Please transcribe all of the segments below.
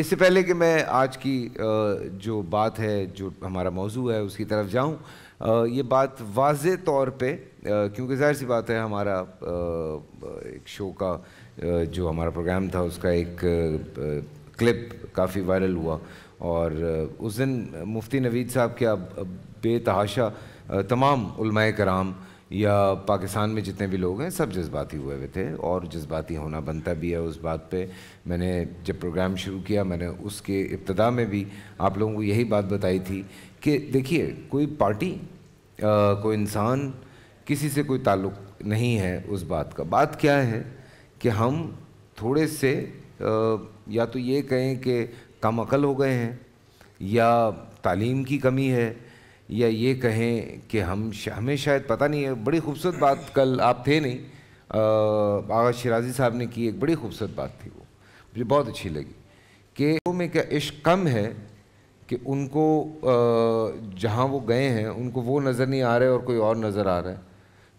इससे पहले कि मैं आज की जो बात है जो हमारा मौजू है उसकी तरफ जाऊं ये बात वाज तौर पे क्योंकि जाहिर सी बात है हमारा एक शो का जो हमारा प्रोग्राम था उसका एक क्लिप काफ़ी वायरल हुआ और उस दिन मुफ्ती नवीद साहब के अब बेतहाशा तमाम कराम या पाकिस्तान में जितने भी लोग हैं सब जज्बाती हुए हुए थे और जज्बाती होना बनता भी है उस बात पे मैंने जब प्रोग्राम शुरू किया मैंने उसके इब्तदा में भी आप लोगों को यही बात बताई थी कि देखिए कोई पार्टी कोई इंसान किसी से कोई ताल्लुक़ नहीं है उस बात का बात क्या है कि हम थोड़े से आ, या तो ये कहें कि कम अकल हो गए हैं या तालीम की कमी है या ये कहें कि हम हमें शायद पता नहीं है बड़ी खूबसूरत बात कल आप थे नहीं आगा शराजी साहब ने की एक बड़ी खूबसूरत बात थी वो मुझे बहुत अच्छी लगी कि में क्या इश्क कम है कि उनको जहाँ वो गए हैं उनको वो नज़र नहीं आ रहे और कोई और नज़र आ रहा है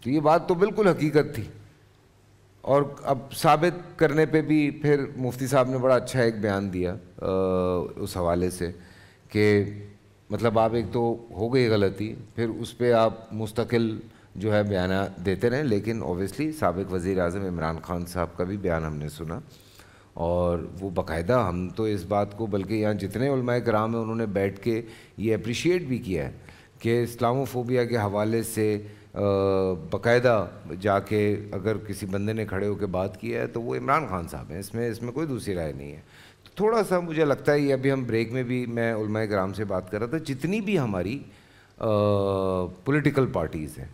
तो ये बात तो बिल्कुल हकीकत थी और अब साबित करने पे भी फिर मुफ्ती साहब ने बड़ा अच्छा एक बयान दिया आ, उस हवाले से कि मतलब आप एक तो हो गई गलती फिर उस पर आप मुस्तकिल जो है बयान देते रहे लेकिन ओबियसली सबक वज़ी अजम इमरान खान साहब का भी बयान हमने सुना और वो बाकायदा हम तो इस बात को बल्कि यहाँ जितने कराम हैं उन्होंने बैठ के ये अप्रिशिएट भी किया है कि इस्लामोफोबिया के हवाले से बाकायदा जाके अगर किसी बंदे ने खड़े होकर बात किया है तो वो इमरान खान साहब हैं इसमें इसमें कोई दूसरी राय नहीं है थोड़ा सा मुझे लगता है ये अभी हम ब्रेक में भी मैं उलमा ग्राम से बात कर रहा था जितनी भी हमारी पॉलिटिकल पार्टीज़ हैं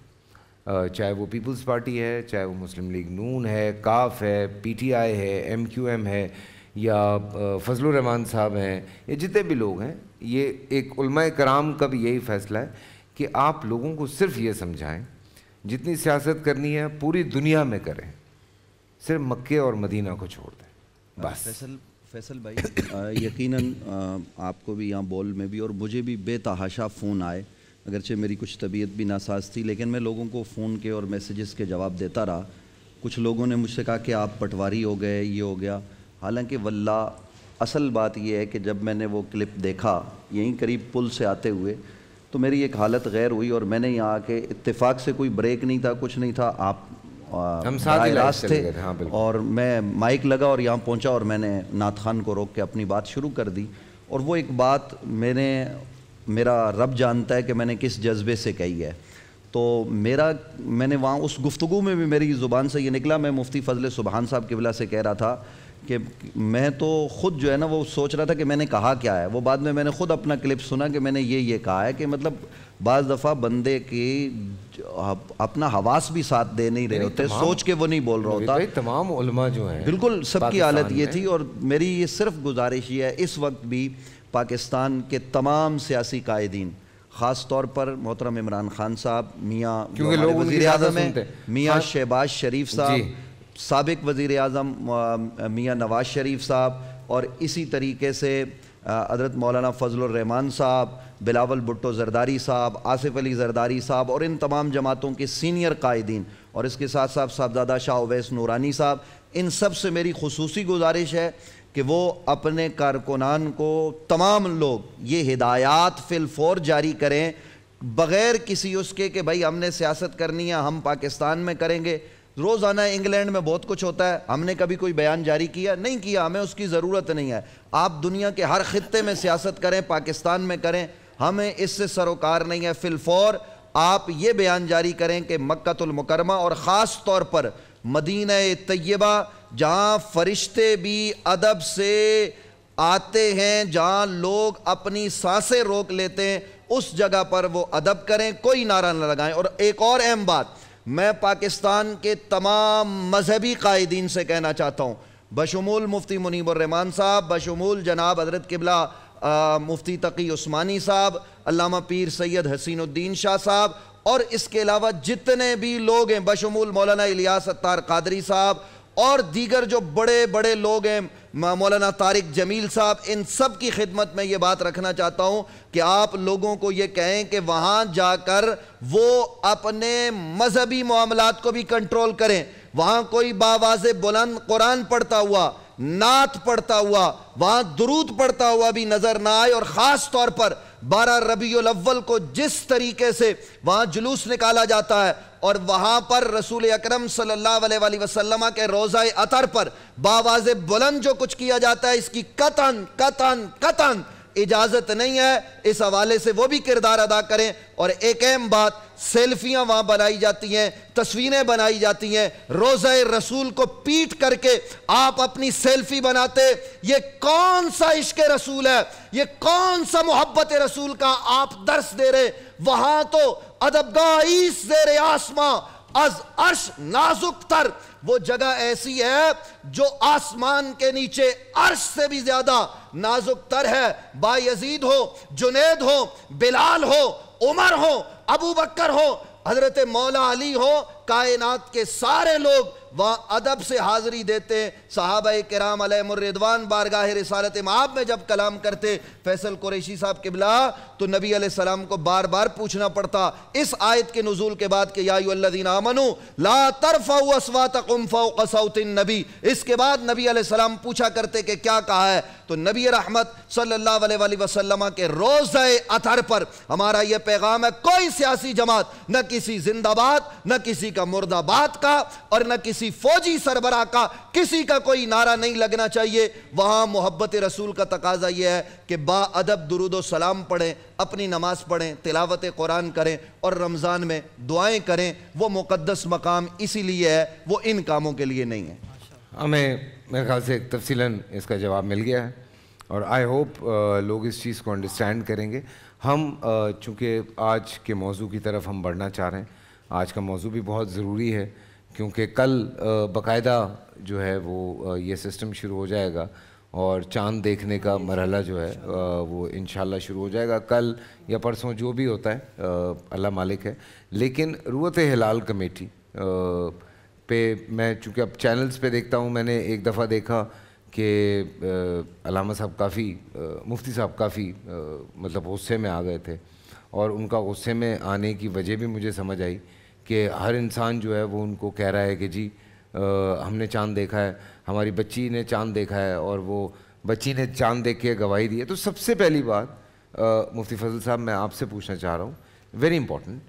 चाहे वो पीपल्स पार्टी है चाहे वो मुस्लिम लीग नून है काफ है पीटीआई है एमक्यूएम है या फजल रहमान साहब हैं या जितने भी लोग हैं ये एक उलमा कराम का भी यही फ़ैसला है कि आप लोगों को सिर्फ ये समझाएं जितनी सियासत करनी है पूरी दुनिया में करें सिर्फ मक्के और मदीना को छोड़ दें बस फैसल भाई यकीनन आपको भी यहाँ बॉल में भी और मुझे भी बेतहाशा फ़ोन आए अगरचे मेरी कुछ तबीयत भी नासाज थी लेकिन मैं लोगों को फ़ोन के और मैसेजेस के जवाब देता रहा कुछ लोगों ने मुझसे कहा कि आप पटवारी हो गए ये हो गया हालांकि वल्ला असल बात यह है कि जब मैंने वो क्लिप देखा यहीं करीब पुल से आते हुए तो मेरी एक हालत गैर हुई और मैंने यहाँ आके इतफ़ाक़ से कोई ब्रेक नहीं था कुछ नहीं था आप हम रास्ते हाँ और मैं माइक लगा और यहाँ पहुँचा और मैंने नाथ खान को रोक के अपनी बात शुरू कर दी और वो एक बात मैंने मेरा रब जानता है कि मैंने किस जज्बे से कही है तो मेरा मैंने वहाँ उस गुफ्तु में भी मेरी ज़ुबान से ये निकला मैं मुफ्ती फजल सुबहान साहब किबला से कह रहा था कि मैं तो ख़ुद जो है ना वो सोच रहा था कि मैंने कहा क्या है वो बाद में मैंने ख़ुद अपना क्लिप सुना कि मैंने ये ये कहा है कि मतलब बाज दफ़ा बंदे की अपना हवास भी साथ दे नहीं रहे होते सोच के वो नहीं बोल रहा होता तो तमाम जो है बिल्कुल सबकी हालत ये थी और मेरी ये सिर्फ गुजारिश ये है इस वक्त भी पाकिस्तान के तमाम सियासी कायदीन ख़ास तौर पर मोहतरम इमरान खान साहब मियाँ क्योंकि लोग वजी अजम हैं मियाँ हाँ। शहबाज शरीफ साहब सबक वज़ी अजम मियाँ नवाज शरीफ साहब और इसी तरीके से हज़रत मौलाना रहमान साहब बिलावल भुट्टो जरदारी साहब आसिफ अली जरदारी साहब और इन तमाम जमातों के सीनियर कायदीन और इसके साथ साथ साहबजादा शाह अवैस नूरानी साहब इन सब से मेरी खसूसी गुजारिश है कि वो अपने कारकुनान को तमाम लोग ये हिदायत फिलफौर जारी करें बग़ैर किसी उसके कि भाई हमने सियासत करनी है हम पाकिस्तान में करेंगे रोज़ाना इंग्लैंड में बहुत कुछ होता है हमने कभी कोई बयान जारी किया नहीं किया हमें उसकी ज़रूरत नहीं है आप दुनिया के हर खत्े में सियासत करें पाकिस्तान में करें हमें इससे सरोकार नहीं है फिलफौर आप ये बयान जारी करें कि मक्तुलमकरमा और ख़ास तौर पर मदीन तय्यबा जहाँ फरिश्ते भी अदब से आते हैं जहाँ लोग अपनी सांसें रोक लेते हैं उस जगह पर वो अदब करें कोई नारा न लगाएं और एक और अहम बात मैं पाकिस्तान के तमाम मजहबी कायदीन से कहना चाहता हूँ बशमूल मुफ्ती मुनीबरहमान साहब बशमूल जनाब हजरत किबला मुफ्ती तकी उस्मानी साहब अलामा पीर सैयद हसीनुद्दीन शाह साहब और इसके अलावा जितने भी लोग हैं बशमूल मौलाना इलियास अत्तार कादरी साहब और दीगर जो बड़े बड़े लोग हैं मौलाना तारिक जमील साहब इन सब की खिदमत में ये बात रखना चाहता हूँ कि आप लोगों को ये कहें कि वहाँ जाकर वो अपने मजहबी मामला को भी कंट्रोल करें वहाँ कोई बावाज बुलंद कुरान पढ़ता हुआ नात पढ़ता हुआ वहाँ दरूद पढ़ता हुआ भी नज़र ना आए और ख़ास तौर पर बारह रबी अव्वल को जिस तरीके से वहां जुलूस निकाला जाता है और वहां पर रसूल अकरम सल्ला के रोज़ा अतर पर बाज बुलंद जो कुछ किया जाता है इसकी कतन कतन कतन इजाज़त नहीं है इस हवाले से वो भी किरदार अदा करें और एक अहम बात सेल्फियाँ वहाँ बनाई जाती हैं तस्वीरें बनाई जाती हैं रोज़ा रसूल को पीट करके आप अपनी सेल्फी बनाते ये कौन सा इश्क रसूल है ये कौन सा मोहब्बत रसूल का आप दर्श दे रहे वहाँ तो अदबगा ईस आसमां अज अर्श नाजुक तर वो जगह ऐसी है जो आसमान के नीचे अर्श से भी ज्यादा नाजुक तर है बायजीद हो जुनेद हो बिलाल हो उमर हो अबू बकर हो हजरत मौला अली हो कायनात के सारे लोग वहाँ अदब से हाज़िरी देते साहब कराम अलमरिदवान बारगाह रसालत माब में जब कलाम करते फैसल कुरैशी साहब किबला तो नबी आसमाम को बार बार पूछना पड़ता इस आयत के नजूल के बाद के यादीन आमनु ला तरफ़ा नबी इसके बाद नबी आसमाम पूछा करते कि क्या कहा है तो नबी रहमत सल्लल्लाहु अलैहि वसल्लम के रोज़ अतर पर हमारा यह पैगाम है कोई सियासी जमात न किसी जिंदाबाद न किसी का मुर्दाबाद का और न किसी फौजी सरबरा का किसी का कोई नारा नहीं लगना चाहिए वहाँ मोहब्बत रसूल का तकाजा यह है कि बाअदब दरुद सलाम पढ़ें अपनी नमाज पढ़ें तिलावत कुरान करें और रमज़ान में दुआएं करें वो मुक़दस मकाम इसीलिए है वो इन कामों के लिए नहीं है हमें मेरे ख्याल से तफसीला इसका जवाब मिल गया है और आई होप uh, लोग इस चीज़ को अंडरस्टैंड करेंगे हम uh, चूँकि आज के मौजू की तरफ हम बढ़ना चाह रहे हैं आज का मौजू भी बहुत ज़रूरी है क्योंकि कल uh, बाकायदा जो है वो ये सिस्टम शुरू हो जाएगा और चांद देखने का मरहला जो है वो इन शुरू हो जाएगा कल या परसों जो भी होता है अल्लाह मालिक है लेकिन रुत हिलाल कमेटी पे मैं चूँकि अब चैनल्स पे देखता हूँ मैंने एक दफ़ा देखा कि अलामा साहब काफ़ी मुफ्ती साहब काफ़ी मतलब गुस्से में आ गए थे और उनका गुस्से में आने की वजह भी मुझे समझ आई कि हर इंसान जो है वो उनको कह रहा है कि जी आ, हमने चांद देखा है हमारी बच्ची ने चांद देखा है और वो बच्ची ने चांद देख के गवाही दी है तो सबसे पहली बात मुफ्ती फजल साहब मैं आपसे पूछना चाह रहा हूँ वेरी इंपॉर्टेंट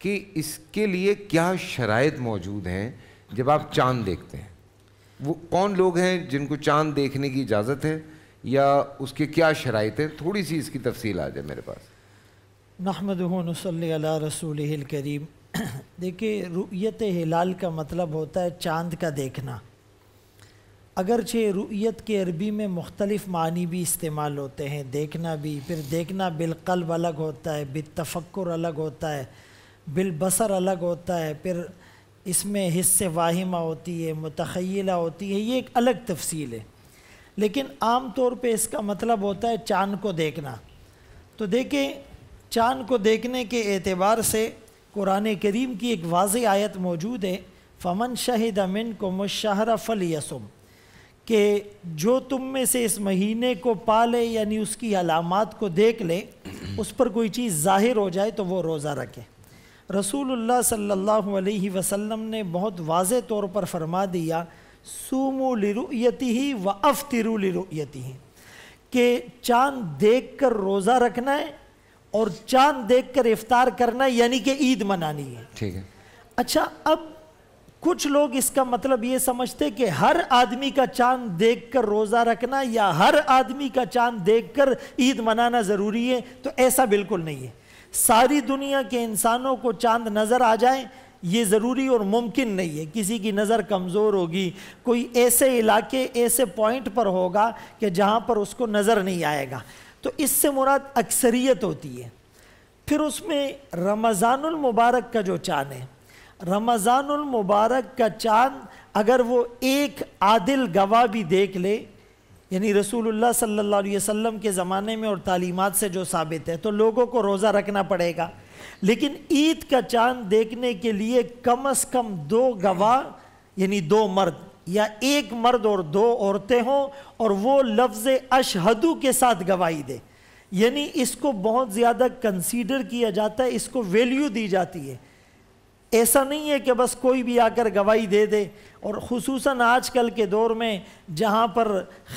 कि इसके लिए क्या शराइ मौजूद हैं जब आप चांद देखते हैं वो कौन लोग हैं जिनको चांद देखने की इजाज़त है या उसके क्या शराइ हैं थोड़ी सी इसकी तफसील आ जाए मेरे पास नहमद रसूल करीम देखिए रुयत हिलाल का मतलब होता है चांद का देखना अगरचे रुयत के अरबी में मुख्तलिफ़ मानी भी इस्तेमाल होते हैं देखना भी फिर देखना बिलकल्ब अलग होता है बिलतफ़क्र अलग होता है बिलबसर अलग होता है फिर इसमें हिस्से वाहिमा होती है मतखैला होती है ये एक अलग तफसील है लेकिन आम तौर पे इसका मतलब होता है चाँद को देखना तो देखें चाँद को देखने के एतबार से कुरान करीम की एक वाज आयत मौजूद है फ़मन शाहिद अमिन को मुशाहरा फ़ल यसुम कि जो तुम में से इस महीने को पाले यानी उसकी अलामत को देख ले उस पर कोई चीज़ ज़ाहिर हो जाए तो वो रोज़ा रखे रसूलुल्लाह सल्लल्लाहु अलैहि वसल्लम ने बहुत वाज तौर पर फरमा दिया सूमो लिरुयती ही व अफ्तिरु लिरुयती ही कि चाँद देख कर रोज़ा रखना है और चाँद देख कर इफ्तार करना है यानी कि ईद मनानी है ठीक है अच्छा अब कुछ लोग इसका मतलब ये समझते कि हर आदमी का चांद देखकर रोज़ा रखना या हर आदमी का चांद देखकर ईद मनाना ज़रूरी है तो ऐसा बिल्कुल नहीं है सारी दुनिया के इंसानों को चांद नज़र आ जाए ये ज़रूरी और मुमकिन नहीं है किसी की नज़र कमज़ोर होगी कोई ऐसे इलाके ऐसे पॉइंट पर होगा कि जहाँ पर उसको नज़र नहीं आएगा तो इससे मुराद अक्सरियत होती है फिर उसमें रमज़ानमबारक का जो चाँद है रमज़ानमबारक का चाँद अगर वो एक आदिल गवाह भी देख ले यानी रसूलुल्लाह सल्लल्लाहु अलैहि वसल्लम के ज़माने में और तालीमात से जो साबित है तो लोगों को रोज़ा रखना पड़ेगा लेकिन ईद का चांद देखने के लिए कम अज़ कम दो गवाह यानी दो मर्द या एक मर्द और दो औरतें हों और वो लफ्ज़ अशहदु के साथ गवाही दे यानी इसको बहुत ज़्यादा कंसीडर किया जाता है इसको वैल्यू दी जाती है ऐसा नहीं है कि बस कोई भी आकर गवाही दे दे और खसूस आजकल के दौर में जहाँ पर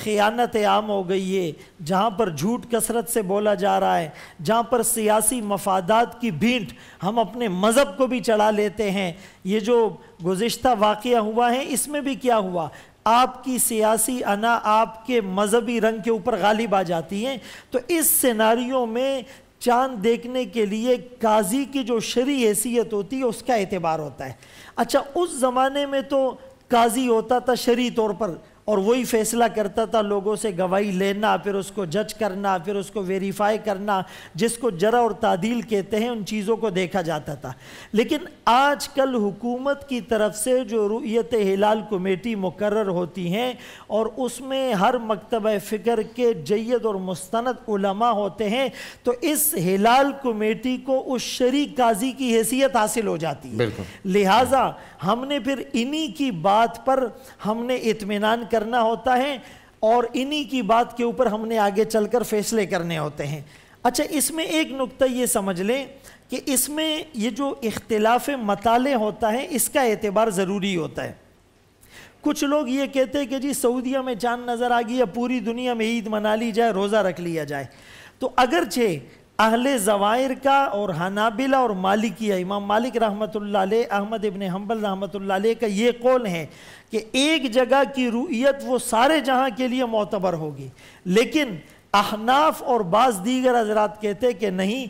ख़यानत आम हो गई है जहाँ पर झूठ कसरत से बोला जा रहा है जहाँ पर सियासी मफादात की भीट हम अपने मज़हब को भी चढ़ा लेते हैं ये जो गुज्त वाक़ हुआ है इसमें भी क्या हुआ आपकी सियासी अना आपके मज़हबी रंग के ऊपर गालिब आ जाती हैं तो इस सिनारियों में चांद देखने के लिए काजी की जो शरी हैसियत होती है उसका एतबार होता है अच्छा उस ज़माने में तो काजी होता था शरी तौर पर और वही फैसला करता था लोगों से गवाही लेना फिर उसको जज करना फिर उसको वेरीफाई करना जिसको जरा और तादील कहते हैं उन चीज़ों को देखा जाता था लेकिन आज कल हुकूमत की तरफ से जो रुयत हिलाल कमेटी मुकर होती हैं और उसमें हर मकतब फ़िक्र के जैद और मुस्ंद होते हैं तो इस हिलाल कमेटी को उस शरीक काजी की हैसियत हासिल हो जाती है लिहाजा हमने फिर इन्हीं की बात पर हमने इतमान कर करना होता है और इन्हीं की बात के ऊपर हमने आगे चलकर फैसले करने होते हैं अच्छा इसमें एक नुक्ता ये समझ लें कि इसमें ये जो इख्तलाफ मताले होता है इसका एतबार ज़रूरी होता है कुछ लोग ये कहते हैं कि जी सऊदीया में चांद नज़र आ गई या पूरी दुनिया में ईद मना ली जाए रोज़ा रख लिया जाए तो अगरचे अहल ज़वायर का और हनाबिला और मालिकिया इमाम मालिक रहमत अहमद इबन हम्बल रहमत का ये कौल है कि एक जगह की रूयत वो सारे जहाँ के लिए मोतबर होगी लेकिन अहनाफ और बाज़ दीगर हजरात कहते हैं कि नहीं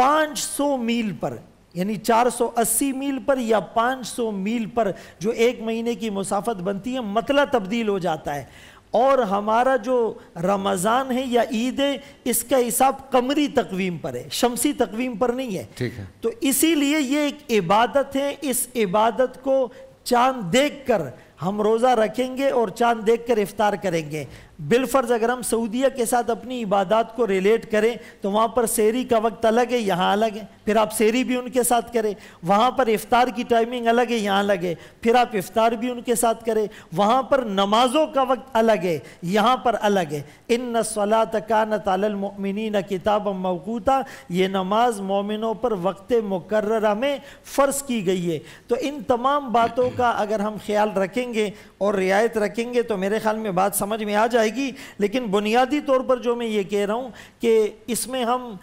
500 मील पर यानी 480 मील पर या 500 मील पर जो एक महीने की मुसाफत बनती है मतला तब्दील हो जाता है और हमारा जो रमज़ान है या ईद है इसका हिसाब कमरी तकवीम पर है शमसी तकवीम पर नहीं है ठीक है तो इसीलिए ये एक इबादत है इस इबादत को चांद देख कर हम रोज़ा रखेंगे और चांद देख कर इफ्तार करेंगे बिलफर्ज अगर हम सऊदीया के साथ अपनी इबादत को रिलेट करें तो वहाँ पर शेरी का वक्त अलग है यहाँ अलग है फिर आप शेरी भी उनके साथ करें वहाँ पर इफ़ार की टाइमिंग अलग है यहाँ अलग है फिर आप इफ़ार भी उनके साथ करें वहाँ पर नमाजों का वक्त अलग है यहाँ पर अलग है इन न सला न तालमिनी न किताब मौकूता ये नमाज मोमिनों पर वक्त मुकर में फ़र्ज़ की गई है तो इन तमाम बातों का अगर हम ख्याल रखेंगे और रियायत रखेंगे तो मेरे ख्याल में बात समझ में आ जाए जाएगी लेकिन बुनियादी तौर पर जो मैं ये कह रहा हूँ कि इसमें हम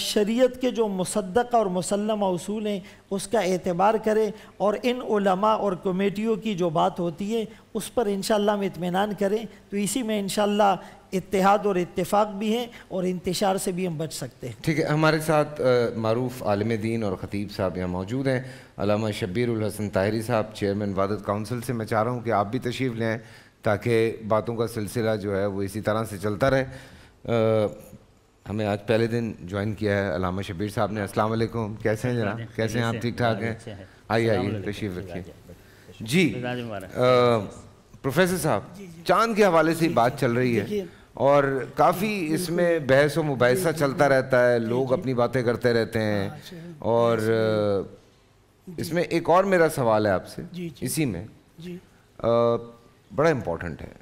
शरीयत के जो मुसद्दक और मुसलम असूल हैं उसका एतबार करें और इन उलमा और कमेटियों की जो बात होती है उस पर इन हम इतमान करें तो इसी में इन इतिहाद और इतफ़ाक़ भी हैं और इंतशार से भी हम बच सकते हैं ठीक है हमारे साथ मरूफ आलम दीन और ख़तीब साहब यहाँ मौजूद हैं अलामा शब्बीर हसन ताहरी साहब चेयरमैन वादत काउंसिल से मैं चाह रहा हूँ कि आप भी तशरीफ़ लें ताकि बातों का सिलसिला जो है वो इसी तरह से चलता रहे आ, हमें आज पहले दिन ज्वाइन किया है अलामा शबीर साहब ने असल कैसे हैं जना कैसे हैं आप ठीक ठाक हैं आइए आइए तशीफ रखिए जी प्रोफेसर साहब चांद के हवाले से ही बात चल रही है और काफ़ी इसमें बहस व मुबैसा चलता रहता है लोग अपनी बातें करते रहते हैं हाँ, और इसमें एक और मेरा सवाल है आपसे इसी में बड़ा इम्पॉर्टेंट है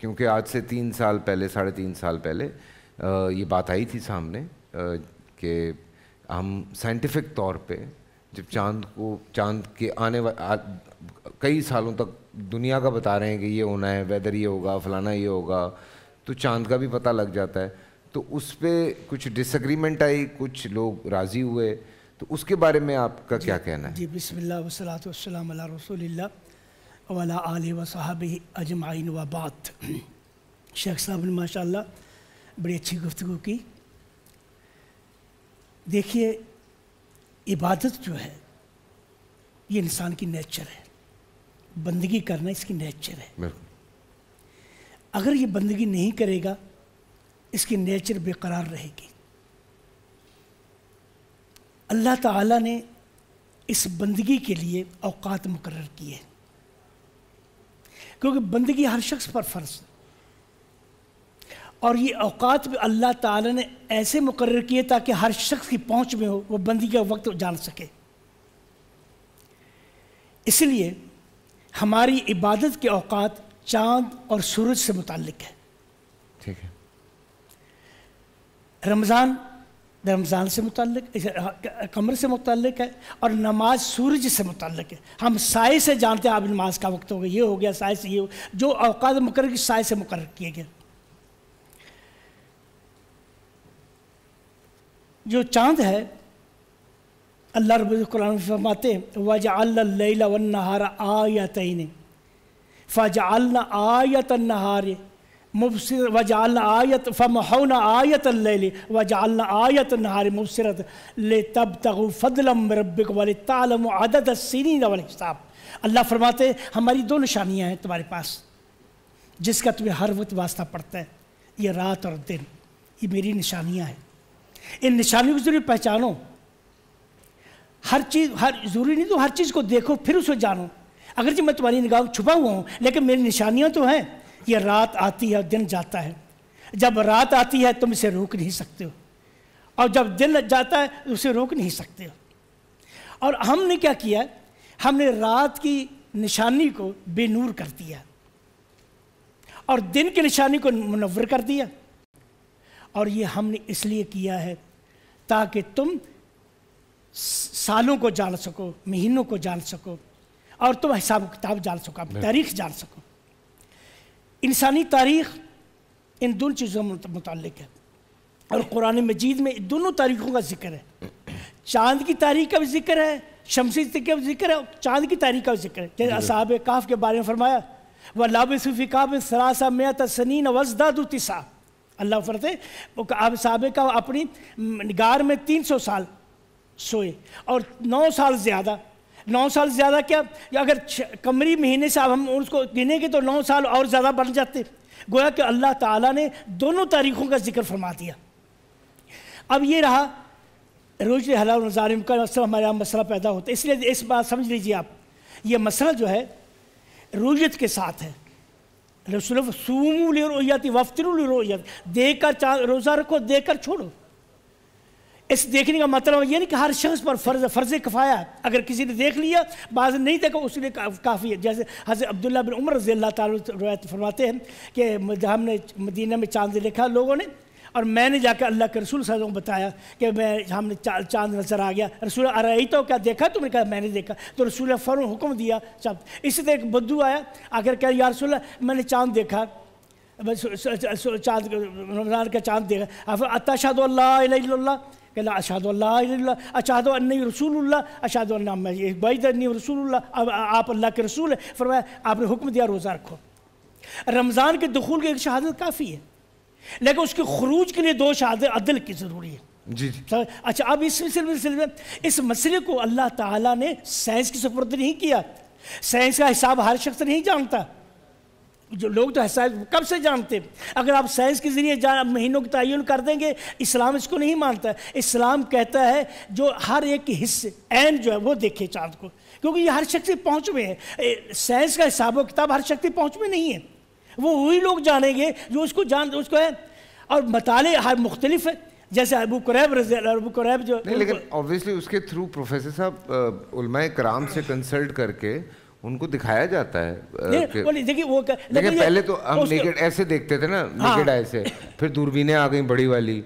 क्योंकि आज से तीन साल पहले साढ़े तीन साल पहले ये बात आई थी सामने कि हम साइंटिफिक तौर पे जब चांद को चांद के आने आ, कई सालों तक दुनिया का बता रहे हैं कि ये होना है वेदर ये होगा फलाना ये होगा तो चांद का भी पता लग जाता है तो उस पर कुछ डिसग्रीमेंट आई कुछ लोग राज़ी हुए तो उसके बारे में आपका क्या कहना है जी बिस्मिल्लाह वसलात वसलाम रसूलिल्लाह वाला आल व साहब अजमाइन व बात शेख साहब ने माशाल्लाह बड़ी अच्छी गुफ्तु की देखिए इबादत जो है ये इंसान की नेचर है बंदगी करना इसकी नेचर है अगर ये बंदगी नहीं करेगा इसकी नेचर बेकरार रहेगी अल्लाह ताला ने इस बंदगी के लिए अवकात मुकर किए क्योंकि बंदगी हर शख्स पर फर्ज है और ये अवकात भी अल्लाह ताला ने ऐसे मुकर किए ताकि हर शख्स की पहुंच में हो वो बंदी का वक्त जान सके इसलिए हमारी इबादत के अवकात चांद और सूरज से मुतल है ठीक है रमज़ान रमज़ान से मुतलक कमर से मुतक है और नमाज सूरज से मुतक़ है हम साय से जानते हैं आप नमाज का वक्त हो गया ये हो गया साय से ये हो जो अवकात मुकर की साय से मुकर किए गए जो चांद है अल्लाह रब कुरान फरमाते हैं वन नहारा आयत फ़जाल आयत नहार मुबसर वजाल आयत फ़महन आयत लैली वजाल आयत नहार मुबसरत ले तब तक फ़दलम रबिक वाले तालम आदत सीनी वाले हिसाब अल्लाह फरमाते हमारी दो निशानियाँ हैं तुम्हारे पास जिसका तुम्हें हर वक्त वास्ता पड़ता है ये रात और दिन ये मेरी निशानियाँ हैं इन निशानियों को जरूरी पहचानो हर चीज़ हर ज़रूरी नहीं तो हर चीज़ को देखो फिर उसे जानो अगर जी मैं तुम्हारी निगाह छुपा हुआ हूँ लेकिन मेरी निशानियाँ तो हैं ये रात आती है और दिन जाता है जब रात आती है तुम इसे रोक नहीं सकते हो और जब दिन जाता है उसे रोक नहीं सकते हो और हमने क्या किया हमने रात की निशानी को बेनूर कर दिया और दिन की निशानी को मुनवर कर दिया और ये हमने इसलिए किया है ताकि तुम सालों को जान सको महीनों को जान सको और तुम हिसाब किताब जान सको आप तारीख जान सको इंसानी तारीख इन दोनों चीज़ों में मुतल है और कुरान मजीद में दोनों तारीखों का जिक्र है चांद की तारीख का भी जिक्र है शमसी का भी जिक्र है चांद की तारीख का भी जिक्र है जैसे असाब काफ के बारे में फरमाया व लाब सूफ़ी में सरासा मैत सनीन वजदाद तिसा अल्लाह फरते साहब का अपनी निगार में तीन सौ साल सोए और नौ साल ज़्यादा नौ साल ज़्यादा क्या अगर कमरी महीने से अब हम उसको गिनेंगे तो नौ साल और ज़्यादा बढ़ जाते गोया कि अल्लाह ताला ने दोनों तारीखों का जिक्र फरमा दिया अब ये रहा रोज हलाल नजारम का अक्सर हमारे यहाँ मसला पैदा होता है इसलिए इस बात समझ लीजिए आप ये मसला जो है रोजत के साथ है रसूल सूमू ले वफ्तर ले रोयत देख कर रोज़ा रखो देख कर छोड़ो इस देखने का मतलब ये नहीं कि हर शख्स पर फर्ज फर्ज कफाया अगर किसी ने देख लिया बाज नहीं देखा उसके लिए काफ़ी है जैसे हज़रत अब्दुल्ला बिन उमर रजी अल्लाह तवायत फरमाते हैं कि हमने मदीना में चांद देखा लोगों ने और मैंने जाकर अल्लाह के रसूल साहब को बताया कि मैं हमने चा, चांद नजर आ गया रसूल अरई तो क्या देखा तुमने कहा मैंने देखा तो रसूल फ़ौर हुक्म दिया सब इसी तरह एक बद्दू आया आकर कह यार रसूल मैंने चांद देखा चांद रमजान का चांद देखा अतशाद कहला अशाद अशाद रसूल अशाद बैदनी रसूल अब आप अल्लाह के रसूल है फरमाया आपने हुक्म दिया रोज़ा रखो रमज़ान के दखूल की एक शहादत काफ़ी है लेकिन उसके खरूज के लिए दो शहादत अदल की ज़रूरी है जी जी अच्छा अब इस सिलसिले में इस मसले को अल्लाह ताला ने साइंस की सपर्द नहीं किया साइंस का हिसाब हर शख्स नहीं जानता जो लोग तो शायद कब से जानते अगर आप साइंस के ज़रिए जान महीनों का तयन कर देंगे इस्लाम इसको नहीं मानता इस्लाम कहता है जो हर एक हिस्से एन जो है वो देखे चांद को क्योंकि ये हर शक्ति पहुँच में है साइंस का हिसाब किताब हर शक्ति पहुँच में नहीं है वो वही लोग जानेंगे जो उसको जान उसको है और मताले हर मुख्तलिफ है जैसे अबू करैब अबू करैब जो नहीं लेकिन ऑब्वियसली उसके थ्रू प्रोफेसर साहब कराम से कंसल्ट करके उनको दिखाया जाता है देखिए वो देखिए मतलब पहले तो हम नेकेड ऐसे देखते थे ना नेकेड हाँ। आई से फिर दूरबीनें आ गई बड़ी वाली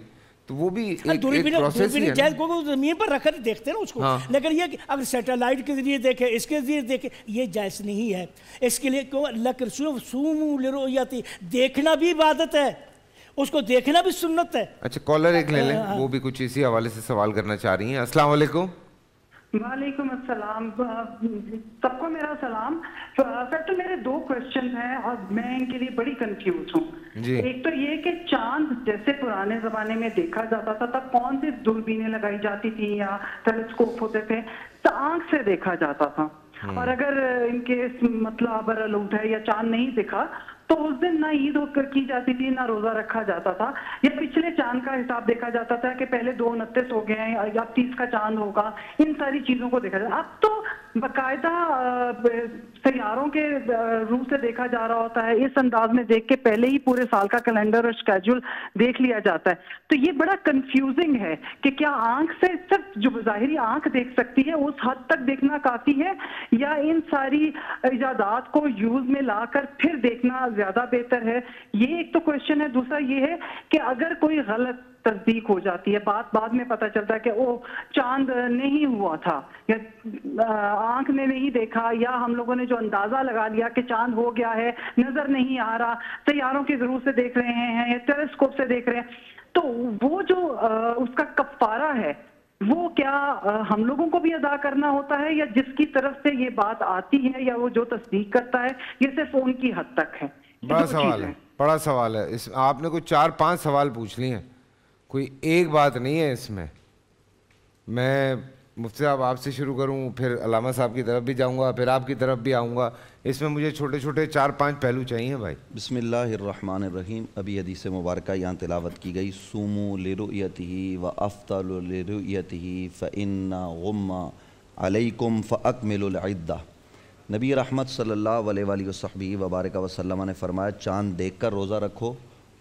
तो वो भी हाँ, एक, एक प्रोसेस ही है को जमीन पर रखकर देखते ना उसको हाँ। लेकिन ये अगर सैटेलाइट के जरिए देखे इसके जरिए देखे ये जायज नहीं है इसके लिए क्यों लकरती देखना भी इबादत है उसको देखना भी सुन्नत है अच्छा कॉलर एक ले लें हाँ। वो भी कुछ इसी हवाले से सवाल करना चाह रही हैं अस्सलाम वालेकुम वालेकुम अस्सलाम सबको मेरा सलाम सर तो मेरे दो क्वेश्चन हैं और मैं इनके लिए बड़ी कंफ्यूज हूँ एक तो ये कि चांद जैसे पुराने जमाने में देखा जाता था तब कौन सी दूरबीनें लगाई जाती थी या टेलीस्कोप होते थे तो आंख से देखा जाता था हम्म। और अगर इनके मतलब अबर अलूट है या चांद नहीं दिखा तो उस दिन ना ईद की जाती थी ना रोजा रखा जाता था या पिछले चांद का हिसाब देखा जाता था कि पहले दो उनतीस हो गए हैं या तीस का चांद होगा इन सारी चीजों को देखा जाता अब तो बाकायदा सैारों के रूप से देखा जा रहा होता है इस अंदाज में देख के पहले ही पूरे साल का कैलेंडर और स्केड्यूल देख लिया जाता है तो ये बड़ा कंफ्यूजिंग है कि क्या आंख से सिर्फ जो ज़ाहरी आंख देख सकती है उस हद तक देखना काफ़ी है या इन सारी ईजादात को यूज़ में लाकर फिर देखना ज़्यादा बेहतर है ये एक तो क्वेश्चन है दूसरा ये है कि अगर कोई गलत तस्दीक हो जाती है बात बाद में पता चलता है कि ओ चांद नहीं हुआ था या आंख ने नहीं देखा या हम लोगों ने जो अंदाज़ा लगा लिया कि चांद हो गया है नज़र नहीं आ रहा तैयारों की जरूर से देख रहे हैं या टेलीस्कोप से देख रहे हैं तो वो जो उसका कफारा है वो क्या हम लोगों को भी अदा करना होता है या जिसकी तरफ से ये बात आती है या वो जो तस्दीक करता है ये सिर्फ उनकी हद तक है तो बड़ा सवाल है बड़ा सवाल है इस आपने कुछ चार पांच सवाल पूछ लिए हैं कोई एक बात नहीं है इसमें मैं मुफ्ती साहब आपसे शुरू करूं फिर अलामा साहब की तरफ भी जाऊंगा फिर आपकी तरफ भी आऊंगा इसमें मुझे छोटे छोटे चार पांच पहलू चाहिए भाई रहीम अभी हदीस मुबारक यहाँ तिलावत की गई सूमो लेरोयत ही व अफ्तालेरोयत ही फ़न्ना गम्मा अलैकुम फ़अकमिलद्दा नबी रहमत सल्ला वसहबी वबारक वसलम ने फरमाया चाँद देख कर रोज़ा रखो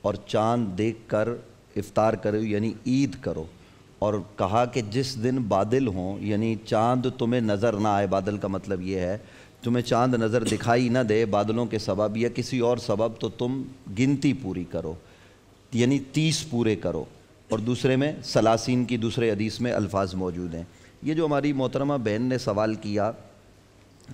और चाँद देख कर इफ़ार करो यानी ईद करो और कहा कि जिस दिन बादल हों यानी चांद तुम्हें नज़र ना आए बादल का मतलब ये है तुम्हें चांद नज़र दिखाई ना दे बादलों के सबब या किसी और सबब तो तुम गिनती पूरी करो यानी तीस पूरे करो और दूसरे में सलासीन की दूसरे अदीस में अल्फाज मौजूद हैं ये जो हमारी मोहतरमा बहन ने सवाल किया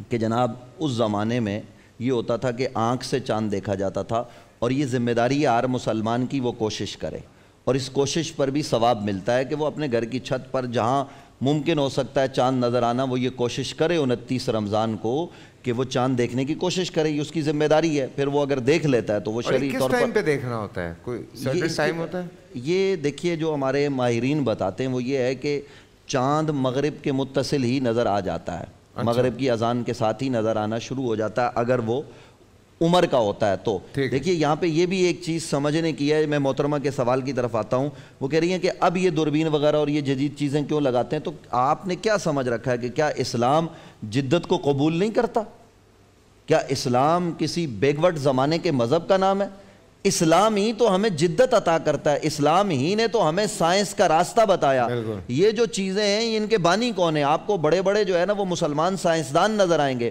कि जनाब उस ज़माने में ये होता था कि आँख से चांद देखा जाता था और ये ज़िम्मेदारी आर मुसलमान की वो कोशिश करें और इस कोशिश पर भी सवाब मिलता है कि वो अपने घर की छत पर जहाँ मुमकिन हो सकता है चांद नज़र आना वो ये कोशिश करे उनतीस रमज़ान को कि वो चांद देखने की कोशिश करे ये उसकी जिम्मेदारी है फिर वो अगर देख लेता है तो वो शरीर तौर पर पे देखना होता है कोई टाइम होता है ये देखिए जो हमारे माहरीन बताते हैं वो ये है कि चांद मगरब के मुतसिल ही नज़र आ जाता है अच्छा। मगरब की अजान के साथ ही नज़र आना शुरू हो जाता है अगर वो उम्र का होता है तो देखिए यहाँ पे ये भी एक चीज़ समझने की है मैं मोहतरमा के सवाल की तरफ आता हूँ वो कह रही हैं कि अब ये दूरबीन वगैरह और ये जदीद चीज़ें क्यों लगाते हैं तो आपने क्या समझ रखा है कि क्या इस्लाम जिद्दत को कबूल नहीं करता क्या इस्लाम किसी बेगवट ज़माने के मज़हब का नाम है इस्लाम ही तो हमें जिद्दत अता करता है इस्लाम ही ने तो हमें साइंस का रास्ता बताया ये जो चीज़ें हैं इनके बानी कौन है आपको बड़े बड़े जो है ना वो मुसलमान साइंसदान नज़र आएंगे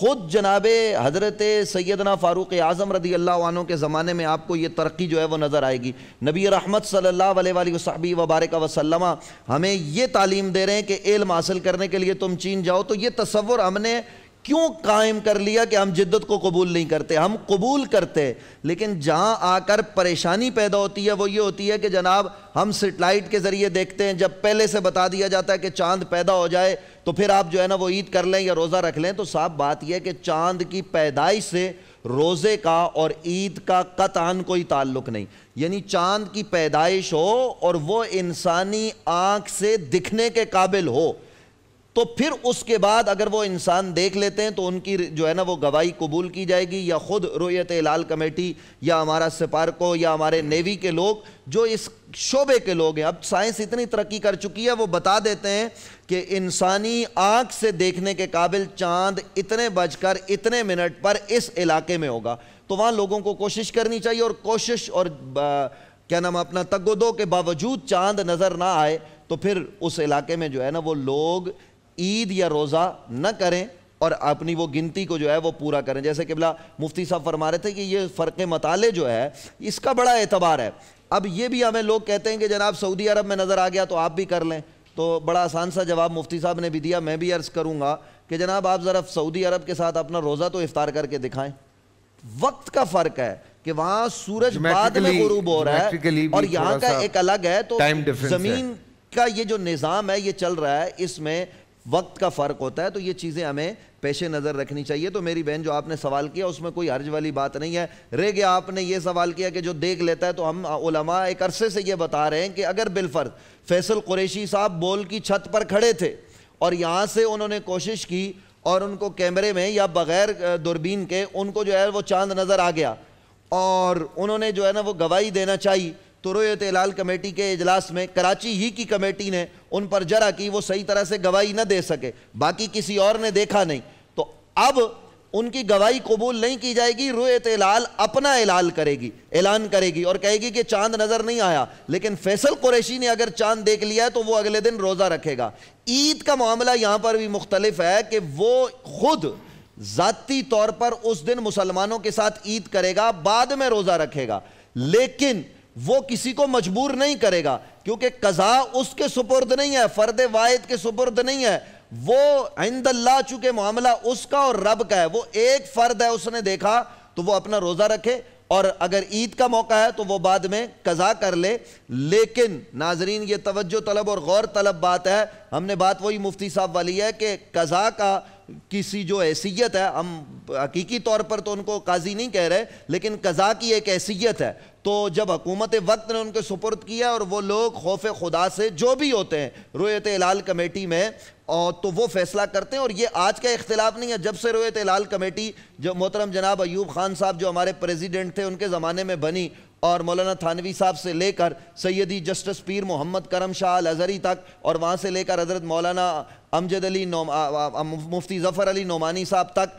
ख़ुद जनाब हज़रत सैदना फ़ारूक आज़म रदी अल्लाह के ज़माने में आपको ये तरक्की जो है वो नज़र आएगी नबी रहमत सल्ला वसाबी वबारक वसलमा हमें ये तालीम दे रहे हैं कि इल्म हासिल करने के लिए तुम चीन जाओ तो ये तस्वुर हमने क्यों कायम कर लिया कि हम जिद्दत को कबूल नहीं करते हम कबूल करते लेकिन जहां आकर परेशानी पैदा होती है वो ये होती है कि जनाब हम सेटेलाइट के ज़रिए देखते हैं जब पहले से बता दिया जाता है कि चांद पैदा हो जाए तो फिर आप जो है ना वो ईद कर लें या रोज़ा रख लें तो साफ बात यह कि चांद की पैदाइश से रोज़े का और ईद का कतान कोई ताल्लुक नहीं यानी चांद की पैदाइश हो और वो इंसानी आँख से दिखने के काबिल हो तो फिर उसके बाद अगर वो इंसान देख लेते हैं तो उनकी जो है ना वो गवाही कबूल की जाएगी या ख़ुद रोयत लाल कमेटी या हमारा सिपारको या हमारे नेवी के लोग जो इस शोबे के लोग हैं अब साइंस इतनी तरक्की कर चुकी है वो बता देते हैं कि इंसानी आँख से देखने के काबिल चांद इतने बजकर इतने मिनट पर इस इलाके में होगा तो वहाँ लोगों को कोशिश करनी चाहिए और कोशिश और क्या नाम अपना तगोदो के बावजूद चांद नज़र ना आए तो फिर उस इलाके में जो है ना वो लोग ईद या रोज़ा न करें और अपनी वो गिनती को जो है वो पूरा करें जैसे किबला मुफ्ती साहब फरमा रहे थे कि ये फ़र्क मताले जो है इसका बड़ा एतबार है अब ये भी हमें लोग कहते हैं कि जनाब सऊदी अरब में नज़र आ गया तो आप भी कर लें तो बड़ा आसान सा जवाब मुफ्ती साहब ने भी दिया मैं भी अर्ज़ करूँगा कि जनाब आप ज़रा सऊदी अरब के साथ अपना रोज़ा तो इफ़ार करके दिखाएं वक्त का फ़र्क है कि वहाँ सूरज बाद में गुरूब हो रहा है और यहाँ का एक अलग है तो ज़मीन का ये जो निज़ाम है ये चल रहा है इसमें वक्त का फ़र्क होता है तो ये चीज़ें हमें पेश नज़र रखनी चाहिए तो मेरी बहन जो आपने सवाल किया उसमें कोई हर्ज वाली बात नहीं है रे गया आपने ये सवाल किया कि जो देख लेता है तो हम उलमा एक अरसे से ये बता रहे हैं कि अगर बिलफर्ज फैसल कुरैशी साहब बोल की छत पर खड़े थे और यहाँ से उन्होंने कोशिश की और उनको कैमरे में या बग़ैर दूरबीन के उनको जो है वो चांद नज़र आ गया और उन्होंने जो है ना वो गवाही देना चाहिए तो रोयत लाल कमेटी के इजलास में कराची ही की कमेटी ने उन पर जरा की वो सही तरह से गवाही न दे सके बाकी किसी और ने देखा नहीं तो अब उनकी गवाही कबूल नहीं की जाएगी रोयत लाल अपना एलाल करेगी ऐलान करेगी और कहेगी कि चांद नज़र नहीं आया लेकिन फैसल कुरैशी ने अगर चांद देख लिया है तो वो अगले दिन रोज़ा रखेगा ईद का मामला यहां पर भी मुख्तलिफ है कि वो खुद ज़ाती तौर पर उस दिन मुसलमानों के साथ ईद करेगा बाद में रोज़ा रखेगा लेकिन वो किसी को मजबूर नहीं करेगा क्योंकि कज़ा उसके सुपुर्द नहीं है फ़र्द वायद के सुपुर्द नहीं है वो ला चुके मामला उसका और रब का है वो एक फ़र्द है उसने देखा तो वो अपना रोज़ा रखे और अगर ईद का मौका है तो वो बाद में कज़ा कर ले लेकिन नाजरीन ये तवज्जो तलब और गौर तलब बात है हमने बात वही मुफ्ती साहब वाली है कि कज़ा का किसी जो हैसीयत है हम हकीकी तौर पर तो उनको काजी नहीं कह रहे लेकिन कज़ा की एक हैसीयत है तो जब हकूमत वक्त ने उनके सुपुर्द किया और वो लोग खौफ खुदा से जो भी होते हैं रोयत लाल कमेटी में और तो वो फैसला करते हैं और ये आज का इख्तलाफ नहीं है जब से रोयत लाल कमेटी जो मोहतरम जनाब अयूब खान साहब जो हमारे प्रेसिडेंट थे उनके ज़माने में बनी और मौलाना थानवी साहब से लेकर सैदी जस्टिस पीर मोहम्मद करम शाह अजहरी तक और वहाँ से लेकर हजरत मौलाना अमजद अली मुफ्ती ज़फ़र अली नोमानी साहब तक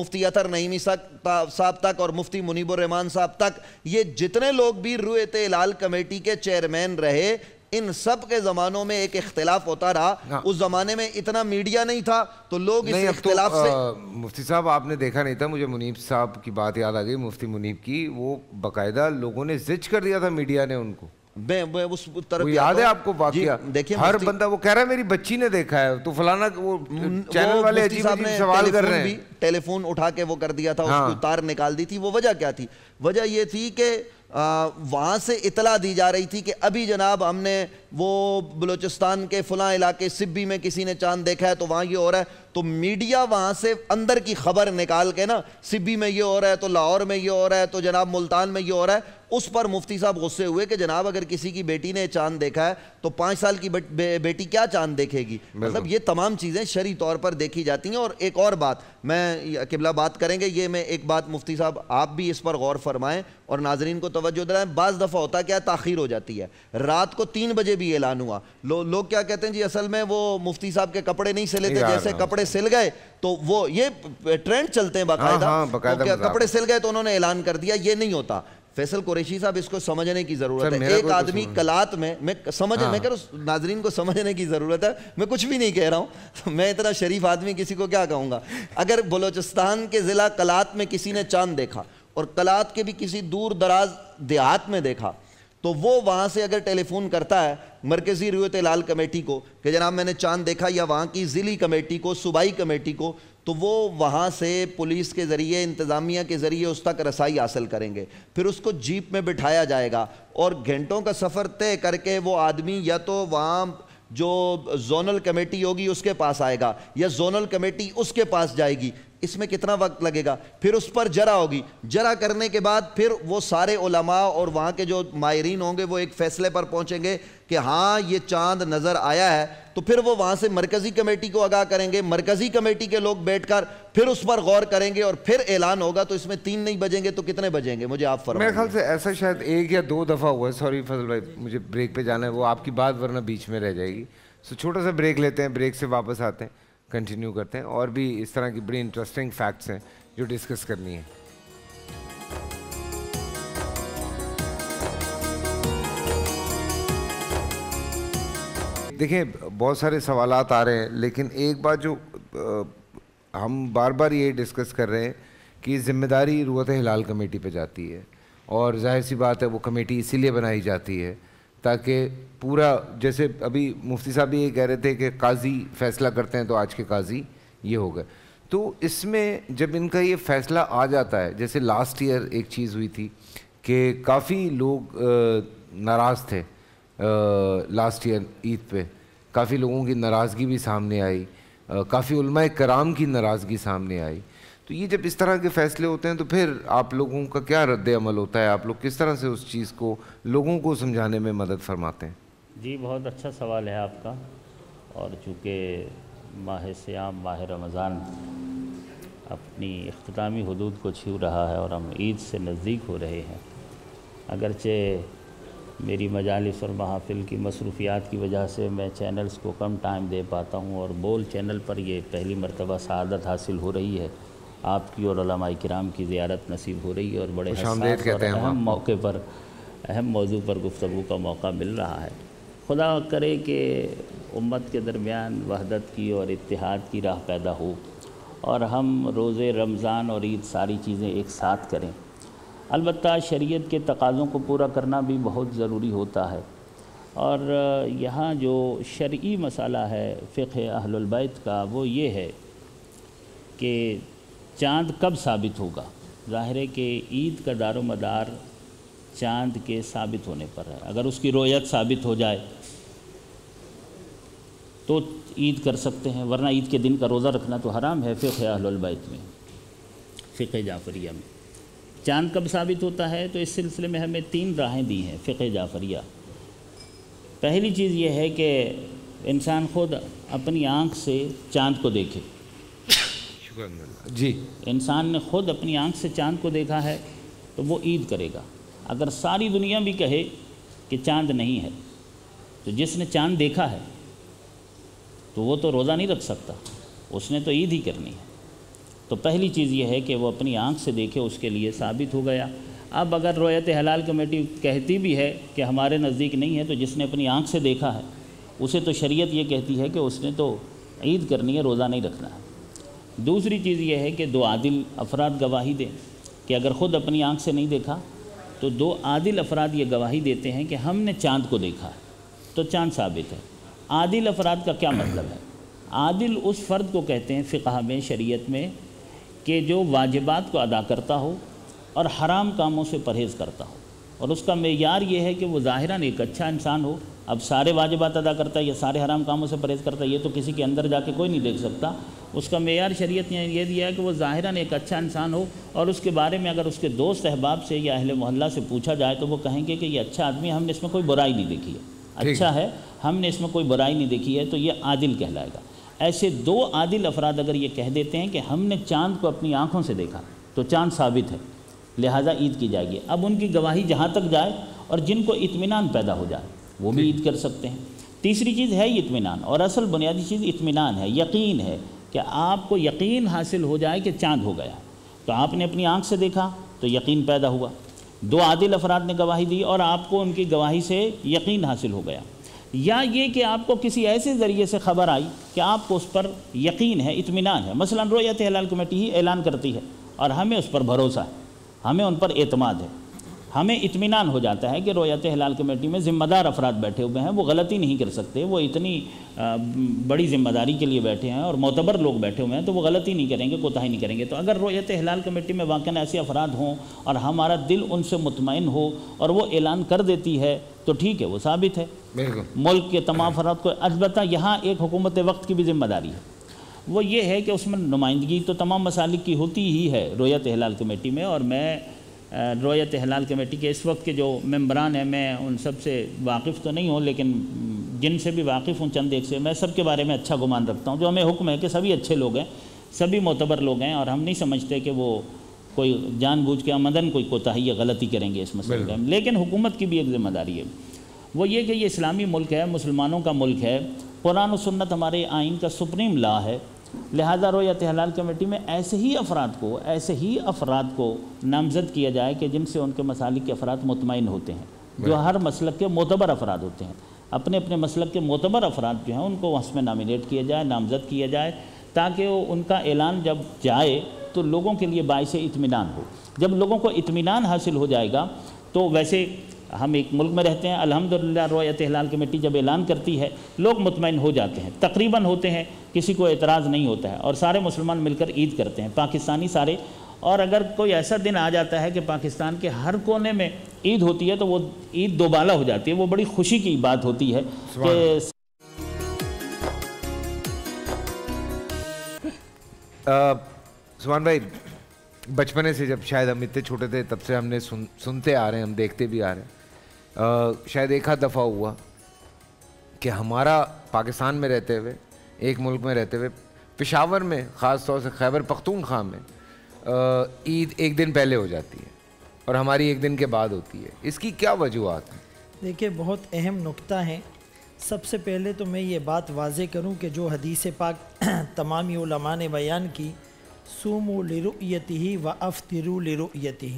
मुफ्ती अतर नईमी साहब तक और मुफ्ती मुनीबुररहमान साहब तक ये जितने लोग भी रुएत लाल कमेटी के चेयरमैन रहे इन सब के जमानों में एक इख्तलाफ होता रहा हाँ। उस जमाने में इतना मीडिया नहीं था तो लोग इस इख्तलाफ तो, से मुफ्ती साहब आपने देखा नहीं था मुझे मुनीब साहब की बात याद आ गई मुफ्ती मुनीब की वो बाकायदा लोगों ने जिच कर दिया था मीडिया ने उनको मैं मैं उस तरफ याद है आपको देखिए हर बंदा वो कह रहा है मेरी बच्ची ने देखा है तो फलाना वो चैनल वो वाले अजीब अजीब सवाल कर रहे हैं टेलीफोन उठा के वो कर दिया था हाँ। उसको तार निकाल दी थी वो वजह क्या थी वजह ये थी कि वहां से इतला दी जा रही थी कि अभी जनाब हमने वो बलूचिस्तान के फलां इलाके सिब्बी में किसी ने चांद देखा है तो वहां ये हो रहा है तो मीडिया वहां से अंदर की खबर निकाल के ना सिब्बी में ये हो रहा है तो लाहौर में ये हो रहा है तो जनाब मुल्तान में ये हो रहा है उस पर मुफ्ती साहब गुस्से हुए कि जनाब अगर किसी की बेटी ने चांद देखा है तो पाँच साल की बे, बेटी क्या चांद देखेगी मतलब ये तमाम चीज़ें शरी तौर पर देखी जाती हैं और एक और बात मैं किबला बात करेंगे ये मैं एक बात मुफ्ती साहब आप भी इस पर गौर फरमाएं और नाजरीन को तोज्जो दिलाएं बज़ दफ़ा होता क्या ताखिर हो जाती है रात को तीन बजे भी ऐलान हुआ लो, लोग क्या कहते हैं जी असल में वो मुफ्ती साहब के कपड़े नहीं सिले थे जैसे हाँ। कपड़े सिल गए तो वो ये ट्रेंड चलते हैं हाँ, बाकायदा हाँ, कपड़े सिल गए तो उन्होंने ऐलान कर दिया ये नहीं होता फैसल कुरैशी साहब इसको समझने की जरूरत है एक आदमी कलात में मैं समझ हाँ। मैं कह रहा नाजरीन को समझने की जरूरत है मैं कुछ भी नहीं कह रहा हूँ तो मैं इतना शरीफ आदमी किसी को क्या कहूँगा अगर बलोचिस्तान के ज़िला कलात में किसी ने चांद देखा और कलात के भी किसी दूर दराज देहात में देखा तो वो वहाँ से अगर टेलीफोन करता है मरकज़ी रियोत लाल कमेटी को कि जनाब मैंने चांद देखा या वहाँ की ज़िली कमेटी को सूबाई कमेटी को तो वो वहाँ से पुलिस के ज़रिए इंतज़ामिया के ज़रिए उस तक रसाई हासिल करेंगे फिर उसको जीप में बिठाया जाएगा और घंटों का सफ़र तय करके वो आदमी या तो वहाँ जो जोनल कमेटी होगी उसके पास आएगा या जोनल कमेटी उसके पास जाएगी इसमें कितना वक्त लगेगा फिर उस पर जरा होगी जरा करने के बाद फिर वो सारे उलमा और वहाँ के जो मायरीन होंगे वो एक फ़ैसले पर पहुँचेंगे कि हाँ ये चांद नज़र आया है तो फिर वो वहाँ से मरकज़ी कमेटी को आगाह करेंगे मरकज़ी कमेटी के लोग बैठ कर फिर उस पर गौर करेंगे और फिर ऐलान होगा तो इसमें तीन नहीं बजेंगे तो कितने बजेंगे मुझे आप फरमा मेरे ख्याल से ऐसा शायद एक या दो दफ़ा हुआ है सॉरी फजल भाई मुझे ब्रेक पर जाना है वो आपकी बात वरना बीच में रह जाएगी सो छोटा सा ब्रेक लेते हैं ब्रेक से वापस आते हैं कंटिन्यू करते हैं और भी इस तरह की बड़ी इंटरेस्टिंग फैक्ट्स हैं जो डिस्कस करनी है देखिए बहुत सारे सवाल आ रहे हैं लेकिन एक बात जो आ, हम बार बार ये डिस्कस कर रहे हैं कि जिम्मेदारी रुअत हिलाल कमेटी पे जाती है और जाहिर सी बात है वो कमेटी इसीलिए बनाई जाती है ताकि पूरा जैसे अभी मुफ्ती साहब भी ये कह रहे थे कि काजी फैसला करते हैं तो आज के काजी ये हो गए तो इसमें जब इनका ये फैसला आ जाता है जैसे लास्ट ईयर एक चीज़ हुई थी कि काफ़ी लोग नाराज़ थे लास्ट ईयर ईद पे काफ़ी लोगों की नाराज़गी भी सामने आई काफ़ी कराम की नाराज़गी सामने आई तो ये जब इस तरह के फैसले होते हैं तो फिर आप लोगों का क्या रद्द अमल होता है आप लोग किस तरह से उस चीज़ को लोगों को समझाने में मदद फरमाते हैं जी बहुत अच्छा सवाल है आपका और चूँकि माह श्याम माह रमज़ान अपनी अख्तामी हदूद को छू रहा है और हम ईद से नज़दीक हो रहे हैं अगरचे मेरी मजालस और महाफिल की मसरूफियात की वजह से मैं चैनल्स को कम टाइम दे पाता हूँ और बोल चैनल पर ये पहली मरतबा शहादत हासिल हो रही है आपकी और कराम की ज़्यारत नसीब हो रही है और बड़े अहम मौके पर अहम मौजू पर गुफ्तु का मौका मिल रहा है खुदा करे कि उम्मत के दरमियान वहदत की और इतिहाद की राह पैदा हो और हम रोज़े रमज़ान और ईद सारी चीज़ें एक साथ करें अलबत् शरीय के तकाज़ों को पूरा करना भी बहुत ज़रूरी होता है और यहाँ जो शर्य मसाला है फ़िक अहलबैत का वो ये है कि चांद कब साबित होगा ज़ाहिर है कि ईद का दारो मदार चांद के साबित होने पर है अगर उसकी रोयत साबित हो जाए तो ईद कर सकते हैं वरना ईद के दिन का रोज़ा रखना तो हराम है फ़िक अहलबैत में फ़िक जाफरिया में चांद कब साबित होता है तो इस सिलसिले में हमें तीन राहें दी हैं फ़िक जाफरिया पहली चीज़ यह है कि इंसान ख़ुद अपनी आँख से चांद को देखे जी इंसान ने खुद अपनी आंख से चांद को देखा है तो वो ईद करेगा अगर सारी दुनिया भी कहे कि चांद नहीं है तो जिसने चांद देखा है तो वो तो रोज़ा नहीं रख सकता उसने तो ईद ही करनी है तो पहली चीज़ ये है कि वो अपनी आंख से देखे उसके लिए साबित हो गया अब अगर रोयत हलाल कमेटी कहती भी है कि हमारे नज़दीक नहीं है तो जिसने अपनी आंख से देखा है उसे तो शरीयत ये कहती है कि उसने तो ईद करनी है रोज़ा नहीं रखना है दूसरी चीज़ यह है कि दो आदिल अफराद गवाही दें कि अगर ख़ुद अपनी आँख से नहीं देखा तो दो आदिल अफराद ये गवाही देते हैं कि हमने चांद को देखा तो चांद साबित है आदिल अफराद का क्या मतलब है आदिल उस फ़र्द को कहते हैं फ़िका में शरीयत में कि जो वाजिबात को अदा करता हो और हराम कामों से परहेज़ करता हो और उसका मैार ये है कि वो ज़ाहिरा एक अच्छा इंसान हो अब सारे वाजिबात अदा करता है या सारे हराम कामों से परहेज़ करता है ये तो किसी के अंदर जाके कोई नहीं देख सकता उसका मैार शरीत ने यह दिया है कि वह ज़ाहिरा एक अच्छा इंसान हो और उसके बारे में अगर उसके दोस्त अहबाब से या अहल मोहल्ला से पूछा जाए तो वो कहेंगे कि ये अच्छा आदमी हमने इसमें कोई बुराई नहीं देखी है अच्छा है हमने इसमें कोई बुराई नहीं देखी है तो ये आदिल कहलाएगा ऐसे दो आदिल अफराद अगर ये कह देते हैं कि हमने चाँद को अपनी आँखों से देखा तो चाँद साबित है लिहाजा ईद की जाएगी अब उनकी गवाही जहाँ तक जाए और जिनको इतमान पैदा हो जाए वो भी ईद कर सकते हैं तीसरी चीज़ है इतमान और असल बुनियादी चीज़ इतमान है यकीन है कि आपको यकीन हासिल हो जाए कि चाँद हो गया तो आपने अपनी आँख से देखा तो यकीन पैदा हुआ दो आदिल अफराद ने गवाही दी और आपको उनकी गवाही से यकीन हासिल हो गया या ये कि आपको किसी ऐसे ज़रिए से ख़बर आई कि आपको उस पर यकीन है इतमान है मसला रोयत हलाल कमेटी ही ऐलान करती है और हमें उस पर भरोसा है हमें उन पर अतमाद है हमें इत्मीनान हो जाता है कि रोयत हिलाल कमेटी में ज़िम्मेदार अफराद बैठे हुए हैं वो गलती नहीं कर सकते वो इतनी बड़ी ज़िम्मेदारी के लिए बैठे हैं और मोतबर लोग बैठे हुए हैं तो वो गलती नहीं करेंगे कोताही नहीं करेंगे तो अगर रोयत हिलाल कमेटी में वाकन ऐसे अफराद हों और हमारा दिल उनसे मुतमिन हो और वो ऐलान कर देती है तो ठीक है वो साबित है मुल्क के तमाम अफराद को अलबत् यहाँ एक हुकूमत वक्त की भी जिम्मेदारी है वो ये है कि उसमें नुमाइंदगी तो तमाम मसालिक की होती ही है रोयत हिलाल कमेटी में और मैं रोयत हलाल कमेटी के इस वक्त के जो मम्बरान हैं मैं उन सब से वाकिफ़ तो नहीं हूँ लेकिन जिनसे भी वाकिफ़ हूँ चंद एक से मैं सब के बारे में अच्छा गुमान रखता हूँ जो हमें हुक्म है कि सभी अच्छे लोग हैं सभी मोतबर लोग हैं और हम नहीं समझते कि वो कोई जानबूझ के आमदन कोई कोताही या गलती करेंगे इस मसले में लेकिन हुकूमत की भी एक ज़िम्मेदारी है वो ये कि ये इस्लामी मुल्क है मुसलमानों का मुल्क है कुरान सुन्नत हमारे आइन का सुप्रीम ला है लिहाजा रोयत हलाल कमेटी में ऐसे ही अफराद को ऐसे ही अफराद को नामजद किया जाए कि जिनसे उनके मसालिक के अफराद मुतमिन होते हैं जो हर मसलक के मोतबर अफराद होते हैं अपने अपने मसलक के मोतबर अफराद जो हैं उनको उसमें नामिनेट किया जाए नामजद किया जाए ताकि वो उनका ऐलान जब जाए तो लोगों के लिए बायस इतमान हो जब लोगों को इतमान हासिल हो जाएगा तो वैसे हम एक मुल्क में रहते हैं अलहमदिल्ला रोयत हिलाल कमेटी जब ऐलान करती है लोग मुतमिन हो जाते हैं तकरीबन होते हैं किसी को एतराज़ नहीं होता है और सारे मुसलमान मिलकर ईद करते हैं पाकिस्तानी सारे और अगर कोई ऐसा दिन आ जाता है कि पाकिस्तान के हर कोने में ईद होती है तो वो ईद दोबाला हो जाती है वो बड़ी खुशी की बात होती है कि सुमान भाई बचपने से जब शायद हम इतने छोटे थे तब से हमने सुन सुनते आ रहे हैं हम देखते भी आ रहे हैं शायद एक आध दफ़ा हुआ कि हमारा पाकिस्तान में रहते हुए एक मुल्क में रहते हुए पिशावर में ख़ास तौर से खैबर पख्तूनख्वा में ईद एक दिन पहले हो जाती है और हमारी एक दिन के बाद होती है इसकी क्या वजूहत है देखिए बहुत अहम नुकता है सबसे पहले तो मैं ये बात वाज करूँ कि जो हदीस पाक तमामी ने बयान की सूमू ही व अफ्तिरु लिरुयति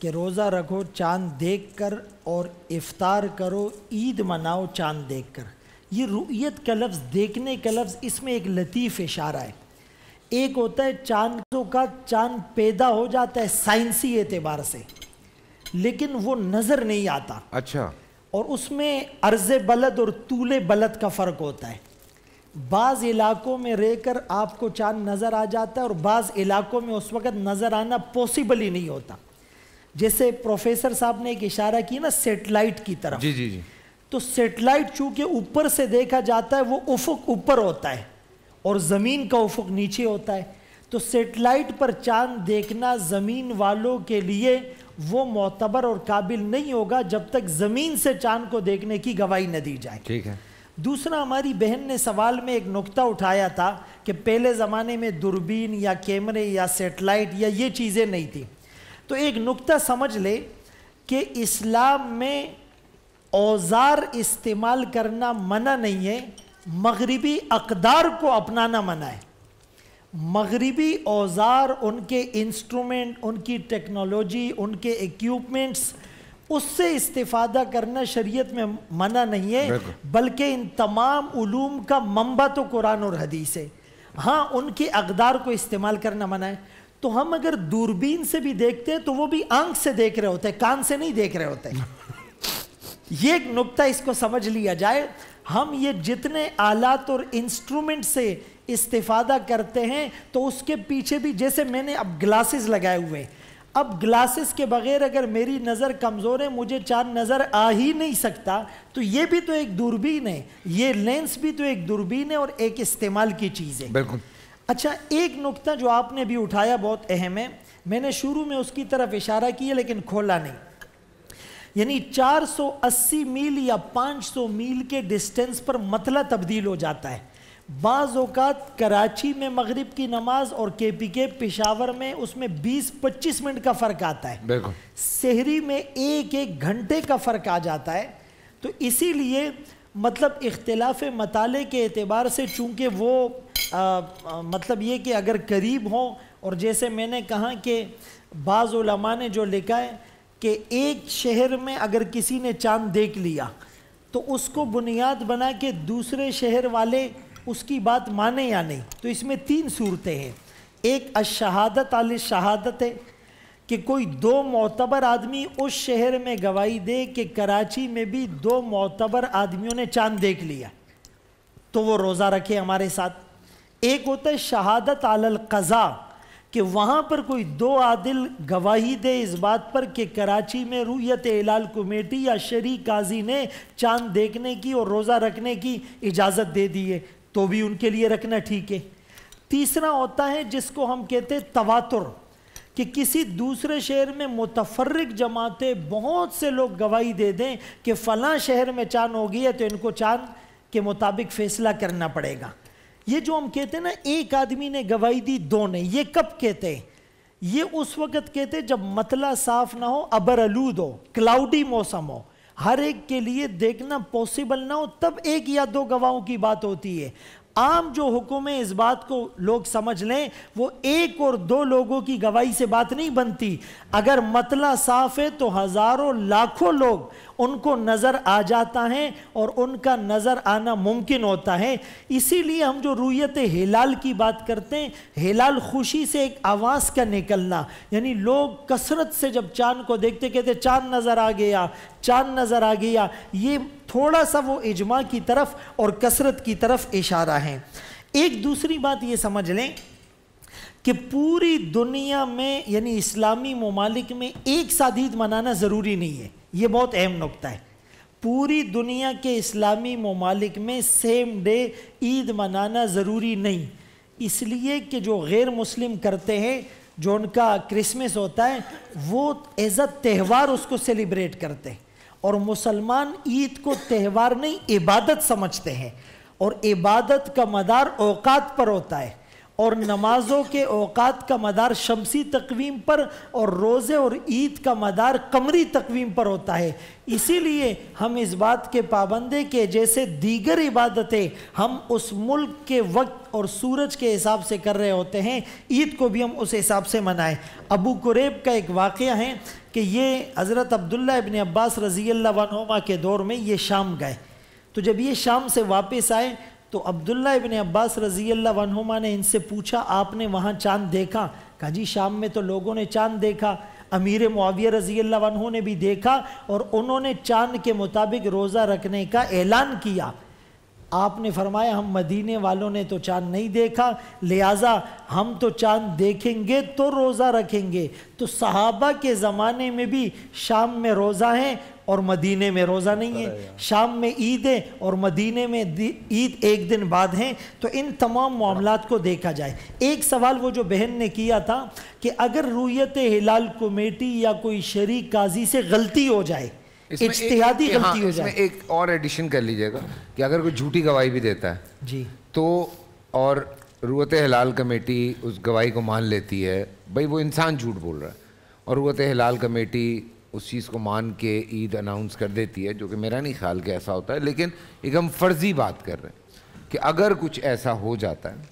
कि रोज़ा रखो चांद देख कर और इफ़ार करो ईद मनाओ चांद देख कर ये रुयत का लफ्ज़ देखने का लफ्ज़ इसमें एक लतीफ़ इशारा है एक होता है चांदों का चांद पैदा हो जाता है साइंसी एतबार से लेकिन वो नज़र नहीं आता अच्छा और उसमें अर्ज़ बलद और तूले बलद का फ़र्क होता है बाज़ इलाकों में रहकर आपको चांद नज़र आ जाता है और बाज़ इलाकों में उस वक़्त नज़र आना पॉसिबल ही नहीं होता जैसे प्रोफेसर साहब ने एक इशारा किया ना सेटेलाइट की तरफ जी जी जी तो सेटेलाइट चूंकि ऊपर से देखा जाता है वो उफुक ऊपर होता है और ज़मीन का उफुक नीचे होता है तो सेटेलाइट पर चांद देखना ज़मीन वालों के लिए वो मोतबर और काबिल नहीं होगा जब तक ज़मीन से चांद को देखने की गवाही न दी जाए ठीक है दूसरा हमारी बहन ने सवाल में एक नुक्ता उठाया था कि पहले ज़माने में दूरबीन या कैमरे या सेटेलाइट या ये चीज़ें नहीं थी तो एक नुक्ता समझ ले कि इस्लाम में औज़ार इस्तेमाल करना मना नहीं है मगरबी अकदार को अपनाना मना है मगरबी औज़ार उनके इंस्ट्रूमेंट उनकी टेक्नोलॉजी उनके इक्यूपमेंट्स उससे इस्तीफादा करना शरीयत में मना नहीं है बल्कि इन तमाम उलूम का मंबा तो कुरान और हदीस है हाँ उनके अकदार को इस्तेमाल करना मना है तो हम अगर दूरबीन से भी देखते हैं तो वो भी आंख से देख रहे होते हैं कान से नहीं देख रहे होते ये एक नुकता इसको समझ लिया जाए हम ये जितने आलात और इंस्ट्रूमेंट से इस्तेफादा करते हैं तो उसके पीछे भी जैसे मैंने अब ग्लासेस लगाए हुए हैं अब ग्लासेस के बगैर अगर मेरी नज़र कमज़ोर है मुझे चांद नज़र आ ही नहीं सकता तो ये भी तो एक दूरबीन है ये लेंस भी तो एक दूरबीन है और एक इस्तेमाल की चीज़ है बिल्कुल अच्छा एक नुकता जो आपने भी उठाया बहुत अहम है मैंने शुरू में उसकी तरफ इशारा किया लेकिन खोला नहीं यानी 480 मील या 500 मील के डिस्टेंस पर मतला तब्दील हो जाता है बाज़ात कराची में मगरब की नमाज और के पी के पेशावर में उसमें 20-25 मिनट का फ़र्क आता है शहरी में एक एक घंटे का फ़र्क आ जाता है तो इसीलिए मतलब इख्तलाफ मताले के अतबार से चूँकि वो आ, आ, मतलब ये कि अगर करीब हों और जैसे मैंने कहा कि बाज़ा ने जो लिखा है कि एक शहर में अगर किसी ने चांद देख लिया तो उसको बुनियाद बना के दूसरे शहर वाले उसकी बात माने या नहीं तो इसमें तीन सूरतें हैं एक अशहादत आल शहादत है कि कोई दो मोतबर आदमी उस शहर में गवाही दे कि कराची में भी दो मोतबर आदमियों ने चांद देख लिया तो वो रोज़ा रखे हमारे साथ एक होता है शहादत आल कज़ा कि वहाँ पर कोई दो आदिल गवाही दे इस बात पर कि कराची में रूयत एलाल कमेटी या शरी काजी ने चांद देखने की और रोज़ा रखने की इजाज़त दे दी है तो भी उनके लिए रखना ठीक है तीसरा होता है जिसको हम कहते हैं तवातुर कि किसी दूसरे शहर में मुतफरक जमातें बहुत से लोग गवाही दे दें कि फ़लाँ शहर में चांद हो गई है तो इनको चांद के मुताबिक फ़ैसला करना पड़ेगा ये जो हम कहते हैं ना एक आदमी ने गवाही दी दो ने ये कब कहते हैं ये उस वक़्त कहते जब मतला साफ ना हो अबर आलूद हो क्लाउडी मौसम हो हर एक के लिए देखना पॉसिबल ना हो तब एक या दो गवाहों की बात होती है आम जो हुक्म है इस बात को लोग समझ लें वो एक और दो लोगों की गवाही से बात नहीं बनती अगर मतला साफ है तो हज़ारों लाखों लोग उनको नज़र आ जाता है और उनका नज़र आना मुमकिन होता है इसीलिए हम जो रूयत हिलाल की बात करते हैं हिलाल खुशी से एक आवाज़ का निकलना यानी लोग कसरत से जब चाँद को देखते कहते चांद नज़र आ गया चाँद नज़र आ गया ये थोड़ा सा वो इजमा की तरफ और कसरत की तरफ इशारा है एक दूसरी बात ये समझ लें कि पूरी दुनिया में यानी इस्लामी ममालिक में एक साथ ईद मनाना ज़रूरी नहीं है ये बहुत अहम नुकता है पूरी दुनिया के इस्लामी ममालिक में सेम डे ईद मनाना ज़रूरी नहीं इसलिए कि जो गैर मुस्लिम करते हैं जो उनका क्रिसमस होता है वो एज़ अ त्यौहार उसको सेलिब्रेट करते हैं और मुसलमान ईद को त्यौहार नहीं इबादत समझते हैं और इबादत का मदार औकात पर होता है और नमाजों के अवकात का मदार शमसी तकवीम पर और रोज़े और ईद का मदार कमरी तकवीम पर होता है इसीलिए हम इस बात के पाबंदे के जैसे दीगर इबादतें हम उस मुल्क के वक्त और सूरज के हिसाब से कर रहे होते हैं ईद को भी हम उस हिसाब से मनाएं अबू कुरेब का एक वाक़ है कि ये हज़रत अब्दुल्ला इबन अब्बास रज़ी अल्लाह के दौर में ये शाम गए तो जब ये शाम से वापस आए तो अब्दुल्ला इबन अब्बास रजी अल्लाह ने इनसे पूछा आपने वहाँ चांद देखा कहा जी शाम में तो लोगों ने चांद देखा अमीर मुआविया रजी अल्लाह ने भी देखा और उन्होंने चांद के मुताबिक रोज़ा रखने का ऐलान किया आपने फरमाया हम मदीने वालों ने तो चांद नहीं देखा लिहाजा हम तो चांद देखेंगे तो रोज़ा रखेंगे तो सहाबा के ज़माने में भी शाम में रोज़ा हैं और मदीने में रोज़ा नहीं है शाम में ईद है और मदीने में ईद एक दिन बाद है तो इन तमाम मामला को देखा जाए एक सवाल वो जो बहन ने किया था कि अगर रूयत हिलाल कमेटी या कोई शरीक काजी से गलती हो जाए इश्तिहादी गलती हो जाए एक और एडिशन कर लीजिएगा कि अगर कोई झूठी गवाही भी देता है जी तो और रुत हिलाल कमेटी उस गवाही को मान लेती है भाई वो इंसान झूठ बोल रहा है और रुत हिलाल कमेटी उस चीज़ को मान के ईद अनाउंस कर देती है जो कि मेरा नहीं ख्याल कि ऐसा होता है लेकिन एक हम फर्जी बात कर रहे हैं कि अगर कुछ ऐसा हो जाता है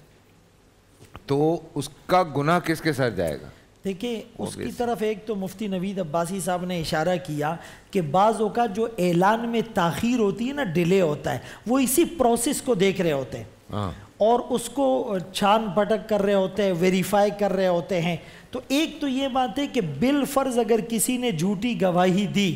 तो उसका गुनाह किसके सर जाएगा देखिए उसकी तरफ एक तो मुफ्ती नवीद अब्बासी साहब ने इशारा किया कि बाज़ अवत जो ऐलान में तखीर होती है ना डिले होता है वो इसी प्रोसेस को देख रहे होते हैं हाँ। और उसको छान पटक कर रहे होते हैं वेरीफाई कर रहे होते हैं तो एक तो ये बात है कि बिल फर्ज अगर किसी ने झूठी गवाही दी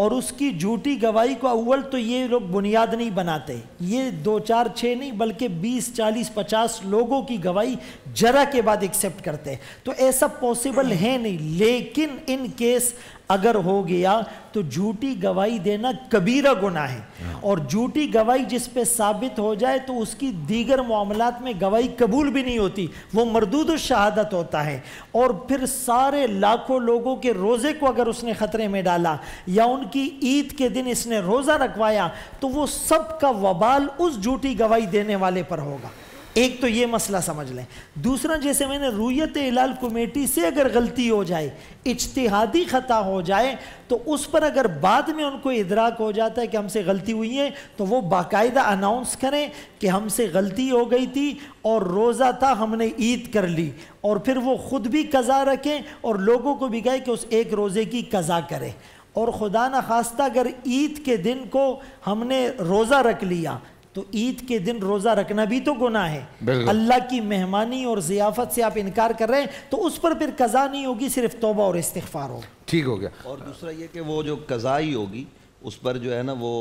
और उसकी झूठी गवाही को अव्वल तो ये लोग बुनियाद नहीं बनाते ये दो चार छः नहीं बल्कि बीस चालीस पचास लोगों की गवाही जरा के बाद एक्सेप्ट करते हैं तो ऐसा पॉसिबल है नहीं लेकिन इन केस अगर हो गया तो झूठी गवाही देना कबीरा गुना है हाँ। और झूठी गवाही जिस पे साबित हो जाए तो उसकी दीगर मामलात में गवाही कबूल भी नहीं होती वो मरदूद शहादत होता है और फिर सारे लाखों लोगों के रोज़े को अगर उसने ख़तरे में डाला या उनकी ईद के दिन इसने रोज़ा रखवाया तो वो सब का वबाल उस झूठी गवाही देने वाले पर होगा एक तो ये मसला समझ लें दूसरा जैसे मैंने रूयत इलाल कमेटी से अगर गलती हो जाए इजतहादी ख़ता हो जाए तो उस पर अगर बाद में उनको इदराक हो जाता है कि हमसे गलती हुई है तो वो बाकायदा अनाउंस करें कि हमसे गलती हो गई थी और रोज़ा था हमने ईद कर ली और फिर वो ख़ुद भी कज़ा रखें और लोगों को भी कहें कि उस एक रोज़े की कज़ा करें और ख़ुदा न खास्ता अगर ईद के दिन को हमने रोज़ा रख लिया तो ईद के दिन रोज़ा रखना भी तो गुना है अल्लाह की मेहमानी और जियाफत से आप इनकार कर रहे हैं तो उस पर फिर कज़ा नहीं होगी सिर्फ तोबा और इस्तफार होगा ठीक हो गया और दूसरा ये कि वो जो ही होगी उस पर जो है ना वो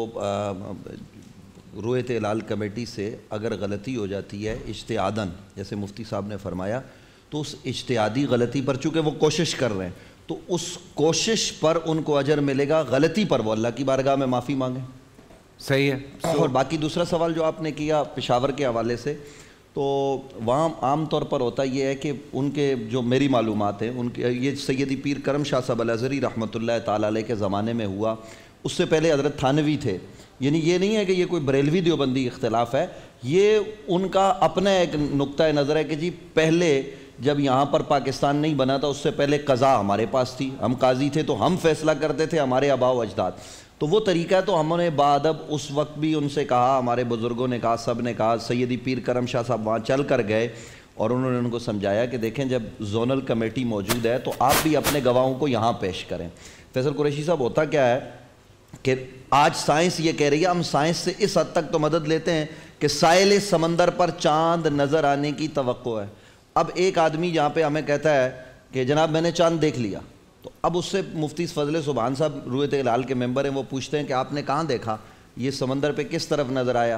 रोयत लाल कमेटी से अगर गलती हो जाती है इश्तियादन जैसे मुफ्ती साहब ने फरमाया तो उस इश्तियादी गलती पर चूँकि वो कोशिश कर रहे हैं तो उस कोशिश पर उनको अजर मिलेगा गलती पर वो अल्लाह की बारगाह में माफ़ी मांगें सही है so, और बाकी दूसरा सवाल जो आपने किया पेशावर के हवाले से तो वहाँ आम तौर पर होता यह है कि उनके जो मेरी मालूम हैं उनके ये सैदी पीर करम शाह सब अलजरी रहमत ताल के ज़माने में हुआ उससे पहले हजरत थानवी थे यानी ये नहीं है कि ये कोई बरेलवी देवबंदी इख्तलाफ है ये उनका अपना एक नुक़ नज़र है कि जी पहले जब यहाँ पर पाकिस्तान नहीं बना था उससे पहले कज़ा हमारे पास थी हम काजी थे तो हम फैसला करते थे हमारे आबाव अजदाद तो वो तरीका तो हमने बाद अब उस वक्त भी उनसे कहा हमारे बुज़ुर्गों ने कहा सब ने कहा सैदी पीर करम शाह साहब वहाँ चल कर गए और उन्होंने उनको समझाया कि देखें जब जोनल कमेटी मौजूद है तो आप भी अपने गवाहों को यहाँ पेश करें फैसल कुरैशी साहब होता क्या है कि आज साइंस ये कह रही है हम साइंस से इस हद तक तो मदद लेते हैं कि साइल समंदर पर चांद नज़र आने की तो है अब एक आदमी यहाँ पर हमें कहता है कि जनाब मैंने चांद देख लिया अब उससे मुफ्ती फजल सुबहान साहब रूए लाल के मेंबर हैं वो पूछते हैं कि आपने कहाँ देखा ये समंदर पे किस तरफ नज़र आया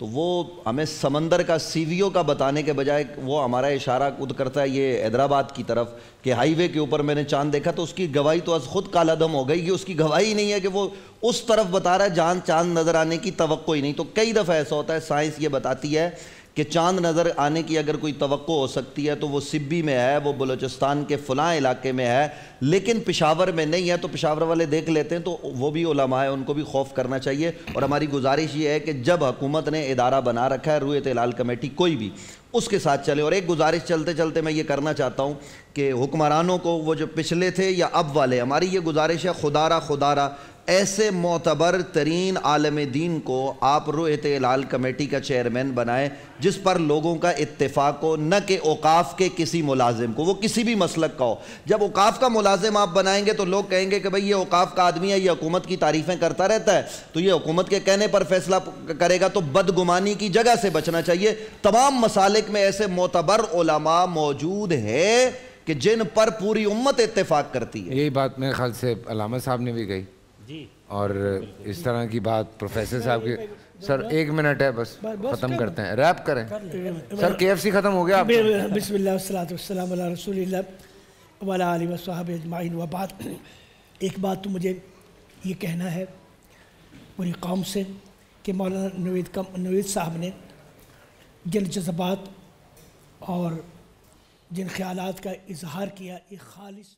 तो वो हमें समंदर का सीवीओ का बताने के बजाय वो हमारा इशारा खुद करता है ये हैदराबाद की तरफ कि हाईवे के ऊपर मैंने चांद देखा तो उसकी गवाही तो आज खुद काला दम हो गई कि उसकी गवाही नहीं है कि वो उस तरफ बता रहा है जान चांद नज़र आने की तो ही नहीं तो कई दफ़ा ऐसा होता है साइंस ये बताती है कि चांद नज़र आने की अगर कोई तो हो सकती है तो वो सिब्बी में है वो बलूचिस्तान के फ़लाँ इलाके में है लेकिन पिशावर में नहीं है तो पिशावर वाले देख लेते हैं तो वो भी ओलमा है उनको भी खौफ करना चाहिए और हमारी गुजारिश ये है कि जब हुकूमत ने इदारा बना रखा है रुए तलाल कमेटी कोई भी उसके साथ चले और एक गुजारिश चलते चलते मैं ये करना चाहता हूँ कि हुक्मरानों को वो जो पिछले थे या अब वाले हमारी ये गुजारिश है खुदारा खुदारा ऐसे मोतबर तरीन आलम दीन को आप रोयत लाल कमेटी का चेयरमैन बनाएं जिस पर लोगों का इतफाक हो न कि ओकाफ के किसी मुलाजिम को वो किसी भी मसलक का हो जब ओकाफ का मुलाजिम आप बनाएंगे तो लोग कहेंगे कि भाई ये ओकाफ का आदमी है ये हुकूमत की तारीफ़ें करता रहता है तो ये हुकूमत के कहने पर फैसला करेगा तो बदगुमानी की जगह से बचना चाहिए तमाम मसालिक में ऐसे मोतबर ओलमा मौजूद है कि जिन पर पूरी उम्मत इत्तेफाक करती है यही बात मेरे ख्याल से अलामा साहब ने भी कही और इस तरह की बात प्रोफेसर साहब की सर एक मिनट है बस ख़त्म करते हैं रैप करें सर के एफ सी ख़त्म हो गया बिस्मिल्लाम वाला वबाद एक बात तो मुझे ये कहना है पूरी कौम से कि मौलाना नवीद कम नवीद साहब ने जिन जज्बात और जिन ख्याल का इजहार किया ये खालिश